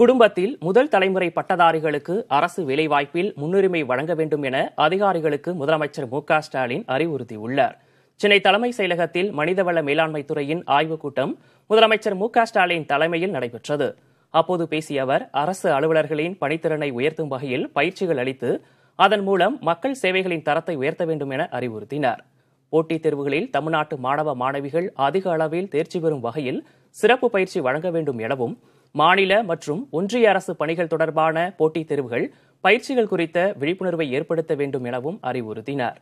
குடும்பத்தில் முதல் தலைமுறை பட்டதாரிகளுக்கு அரசு வேலைவாய்ப்பில் முன்னுரிமை வழங்க வேண்டும் என அதிகாரிகளுக்கு முதலமைச்சர் மு ஸ்டாலின் அறிவுறுத்தியுள்ளார் சென்னை தலைமைச் செயலகத்தில் மனிதவள மேலாண்மை துறையின் ஆய்வுக் கூட்டம் முதலமைச்சர் மு ஸ்டாலின் தலைமையில் நடைபெற்றது அப்போது பேசிய அவர் அரசு அலுவலர்களின் பணித்திறனை உயர்த்தும் வகையில் பயிற்சிகள் அளித்து அதன் மூலம் மக்கள் சேவைகளின் தரத்தை உயர்த்த வேண்டும் என அறிவுறுத்தினார் போட்டித் தேர்வுகளில் தமிழ்நாட்டு மாணவ மாணவிகள் அதிக அளவில் தேர்ச்சி பெறும் வகையில் சிறப்பு பயிற்சி வழங்க வேண்டும் எனவும் மாநில மற்றும் ஒன்றிய அரசு பணிகள் தொடர்பான போட்டித் தேர்வுகள் பயிற்சிகள் குறித்த விழிப்புணர்வை ஏற்படுத்த வேண்டும் எனவும் அறிவுறுத்தினார்